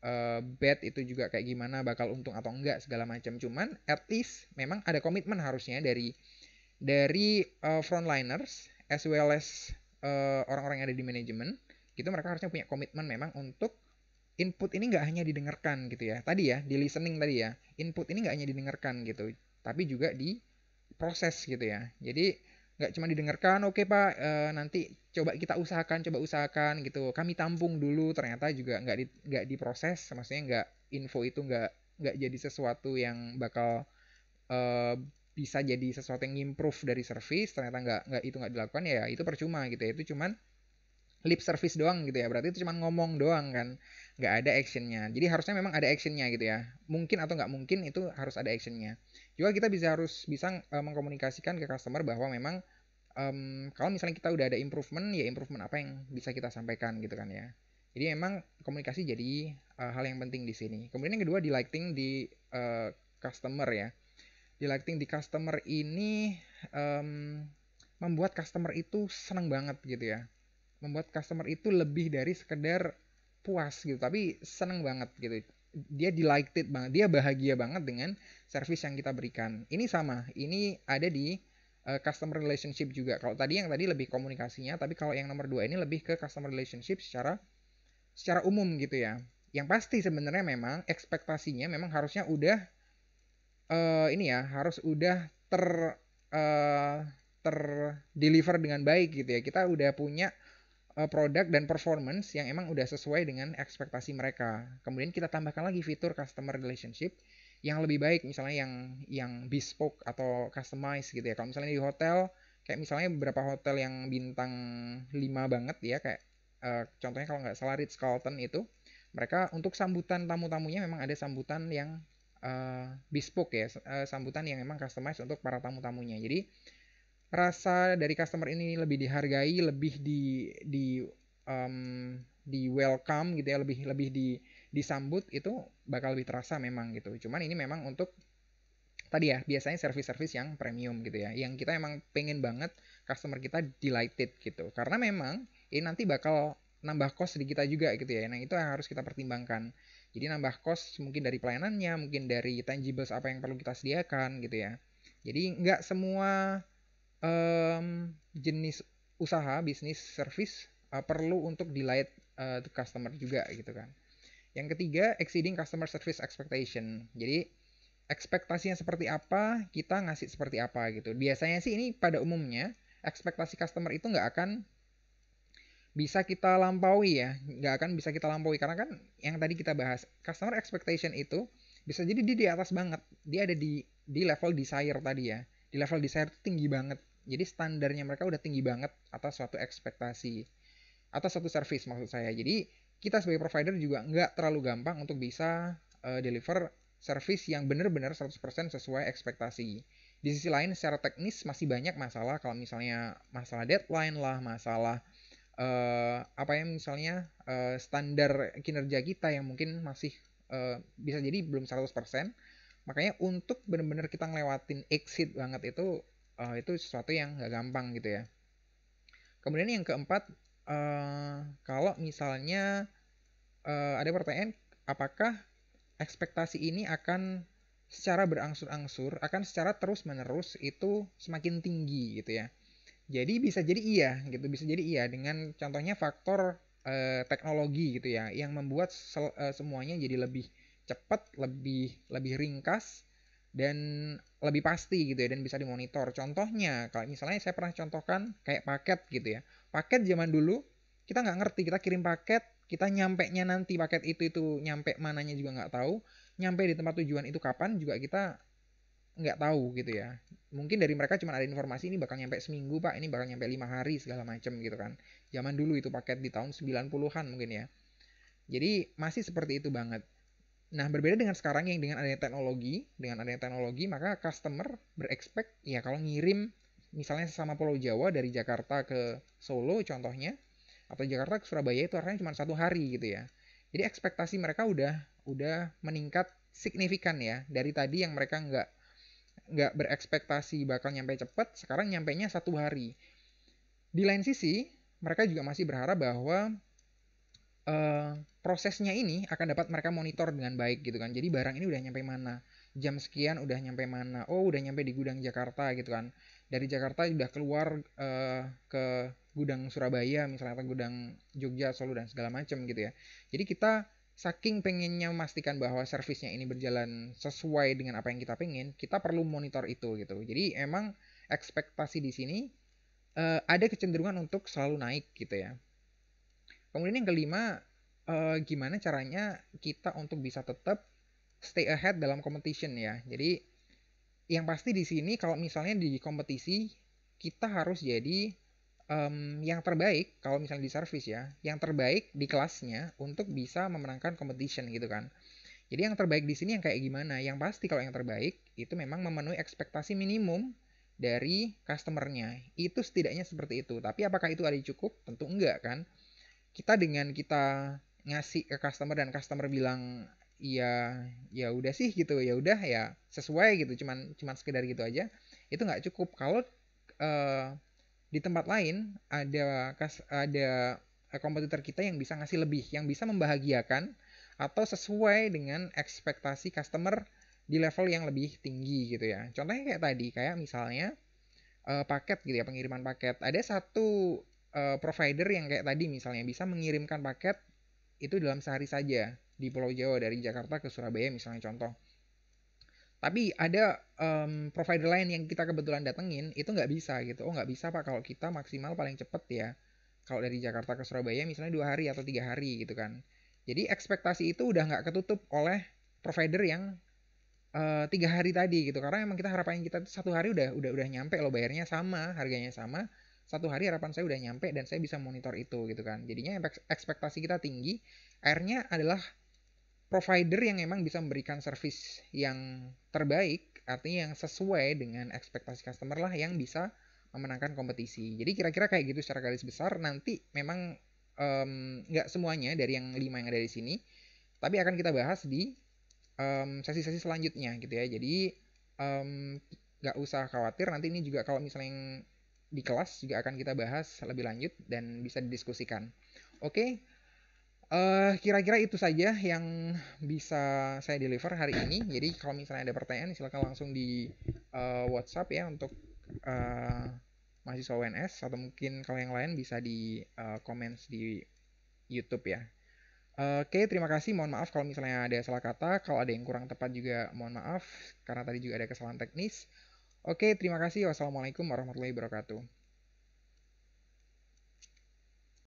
uh, bed itu juga kayak gimana bakal untung atau enggak segala macam cuman at least memang ada komitmen harusnya dari dari uh, frontliners as well as orang eh, orang-orang yang ada di manajemen gitu mereka harusnya punya komitmen memang untuk input ini nggak hanya didengarkan gitu ya tadi ya di listening tadi ya input ini nggak hanya didengarkan gitu tapi juga di proses gitu ya jadi nggak cuma didengarkan oke okay, pak e, nanti coba kita usahakan coba usahakan gitu kami tampung dulu ternyata juga nggak di nggak diproses maksudnya nggak info itu nggak nggak jadi sesuatu yang bakal e, bisa jadi sesuatu yang improve dari service ternyata nggak nggak itu nggak dilakukan ya itu percuma gitu ya itu cuman lip service doang gitu ya berarti itu cuman ngomong doang kan nggak ada actionnya jadi harusnya memang ada actionnya gitu ya mungkin atau nggak mungkin itu harus ada actionnya juga kita bisa harus bisa uh, mengkomunikasikan ke customer bahwa memang um, kalau misalnya kita udah ada improvement ya improvement apa yang bisa kita sampaikan gitu kan ya jadi memang komunikasi jadi uh, hal yang penting di sini kemudian yang kedua delighting di uh, customer ya delighting di customer ini um, membuat customer itu senang banget gitu ya membuat customer itu lebih dari sekedar puas gitu tapi seneng banget gitu dia delighted banget dia bahagia banget dengan service yang kita berikan ini sama ini ada di uh, customer relationship juga kalau tadi yang tadi lebih komunikasinya tapi kalau yang nomor dua ini lebih ke customer relationship secara secara umum gitu ya yang pasti sebenarnya memang ekspektasinya memang harusnya udah uh, ini ya harus udah ter uh, ter deliver dengan baik gitu ya kita udah punya uh, produk dan performance yang emang udah sesuai dengan ekspektasi mereka kemudian kita tambahkan lagi fitur customer relationship yang lebih baik misalnya yang yang bespoke atau customized gitu ya kalau misalnya di hotel kayak misalnya beberapa hotel yang bintang 5 banget ya kayak uh, contohnya kalau nggak salah Ritz Carlton itu mereka untuk sambutan tamu-tamunya memang ada sambutan yang uh, bespoke ya uh, sambutan yang memang customized untuk para tamu-tamunya jadi rasa dari customer ini lebih dihargai lebih di di um, di welcome gitu ya lebih lebih di disambut itu bakal lebih terasa memang gitu cuman ini memang untuk tadi ya biasanya service-service yang premium gitu ya yang kita emang pengen banget customer kita delighted gitu karena memang ini nanti bakal nambah cost di kita juga gitu ya nah itu yang harus kita pertimbangkan jadi nambah cost mungkin dari pelayanannya, mungkin dari tangibles apa yang perlu kita sediakan gitu ya. Jadi nggak semua um, jenis usaha, bisnis, service uh, perlu untuk delight uh, eh, to customer juga gitu kan. Yang ketiga, exceeding customer service expectation. Jadi ekspektasinya seperti apa, kita ngasih seperti apa gitu. Biasanya sih ini pada umumnya ekspektasi customer itu nggak akan bisa kita lampaui ya nggak akan bisa kita lampaui karena kan yang tadi kita bahas customer expectation itu bisa jadi dia di atas banget dia ada di di level desire tadi ya di level desire itu tinggi banget jadi standarnya mereka udah tinggi banget atas suatu ekspektasi atas suatu service maksud saya jadi kita sebagai provider juga nggak terlalu gampang untuk bisa uh, deliver service yang benar-benar 100% sesuai ekspektasi di sisi lain secara teknis masih banyak masalah kalau misalnya masalah deadline lah masalah uh, apa yang misalnya uh, standar kinerja kita yang mungkin masih uh, bisa jadi belum 100%. Makanya untuk benar-benar kita ngelewatin exit banget itu uh, itu sesuatu yang nggak gampang gitu ya. Kemudian yang keempat, uh, kalau misalnya uh, ada pertanyaan, apakah ekspektasi ini akan secara berangsur-angsur, akan secara terus-menerus itu semakin tinggi gitu ya. Jadi bisa jadi iya gitu, bisa jadi iya dengan contohnya faktor eh, teknologi gitu ya yang membuat sel, eh, semuanya jadi lebih cepat, lebih lebih ringkas dan lebih pasti gitu ya dan bisa dimonitor. Contohnya kalau misalnya saya pernah contohkan kayak paket gitu ya. Paket zaman dulu kita nggak ngerti kita kirim paket kita nyampe nya nanti paket itu itu nyampe mananya juga nggak tahu nyampe di tempat tujuan itu kapan juga kita nggak tahu gitu ya mungkin dari mereka cuma ada informasi ini bakal nyampe seminggu pak ini bakal nyampe lima hari segala macem gitu kan zaman dulu itu paket di tahun 90-an mungkin ya jadi masih seperti itu banget nah berbeda dengan sekarang yang dengan adanya teknologi dengan adanya teknologi maka customer berekspek ya kalau ngirim misalnya sesama Pulau Jawa dari Jakarta ke Solo contohnya atau Jakarta ke Surabaya itu artinya cuma satu hari gitu ya jadi ekspektasi mereka udah udah meningkat signifikan ya dari tadi yang mereka nggak nggak berekspektasi bakal nyampe cepet sekarang nyampe nya satu hari. Di lain sisi, mereka juga masih berharap bahwa uh, prosesnya ini akan dapat mereka monitor dengan baik gitu kan. Jadi barang ini udah nyampe mana, jam sekian udah nyampe mana, oh udah nyampe di gudang Jakarta gitu kan. Dari Jakarta udah keluar uh, ke gudang Surabaya misalnya atau gudang Jogja, Solo dan segala macam gitu ya. Jadi kita saking pengennya memastikan bahwa servisnya ini berjalan sesuai dengan apa yang kita pengen, kita perlu monitor itu gitu. Jadi emang ekspektasi di sini uh, ada kecenderungan untuk selalu naik gitu ya. Kemudian yang kelima, uh, gimana caranya kita untuk bisa tetap stay ahead dalam competition ya. Jadi yang pasti di sini kalau misalnya di kompetisi kita harus jadi um, yang terbaik kalau misalnya di service ya, yang terbaik di kelasnya untuk bisa memenangkan competition gitu kan. Jadi yang terbaik di sini yang kayak gimana? Yang pasti kalau yang terbaik itu memang memenuhi ekspektasi minimum dari customernya. Itu setidaknya seperti itu. Tapi apakah itu ada cukup? Tentu enggak kan. Kita dengan kita ngasih ke customer dan customer bilang ya ya udah sih gitu ya udah ya sesuai gitu cuman cuman sekedar gitu aja itu nggak cukup kalau uh, di tempat lain ada ada eh, kompetitor kita yang bisa ngasih lebih, yang bisa membahagiakan atau sesuai dengan ekspektasi customer di level yang lebih tinggi gitu ya. Contohnya kayak tadi, kayak misalnya uh, paket gitu ya, pengiriman paket. Ada satu uh, provider yang kayak tadi misalnya bisa mengirimkan paket itu dalam sehari saja di Pulau Jawa dari Jakarta ke Surabaya misalnya contoh. Tapi ada um, provider lain yang kita kebetulan datengin itu nggak bisa gitu. Oh nggak bisa pak kalau kita maksimal paling cepet ya. Kalau dari Jakarta ke Surabaya misalnya dua hari atau tiga hari gitu kan. Jadi ekspektasi itu udah nggak ketutup oleh provider yang eh, tiga uh, hari tadi gitu. Karena emang kita harapannya kita satu hari udah udah udah nyampe loh bayarnya sama, harganya sama. Satu hari harapan saya udah nyampe dan saya bisa monitor itu gitu kan. Jadinya ekspektasi kita tinggi. Airnya adalah provider yang memang bisa memberikan service yang terbaik, artinya yang sesuai dengan ekspektasi customer lah yang bisa memenangkan kompetisi. Jadi kira-kira kayak gitu secara garis besar nanti memang nggak um, semuanya dari yang lima yang ada di sini, tapi akan kita bahas di sesi sesi-sesi selanjutnya gitu ya. Jadi nggak um, usah khawatir nanti ini juga kalau misalnya yang di kelas juga akan kita bahas lebih lanjut dan bisa didiskusikan. Oke, Uh, kira-kira itu saja yang bisa saya deliver hari ini. Jadi kalau misalnya ada pertanyaan silahkan langsung di uh, WhatsApp ya untuk uh, mahasiswa UNS atau mungkin kalau yang lain bisa di uh, comments di YouTube ya. Uh, Oke, okay, terima kasih. Mohon maaf kalau misalnya ada salah kata, kalau ada yang kurang tepat juga mohon maaf karena tadi juga ada kesalahan teknis. Oke, okay, terima kasih. Wassalamualaikum warahmatullahi wabarakatuh.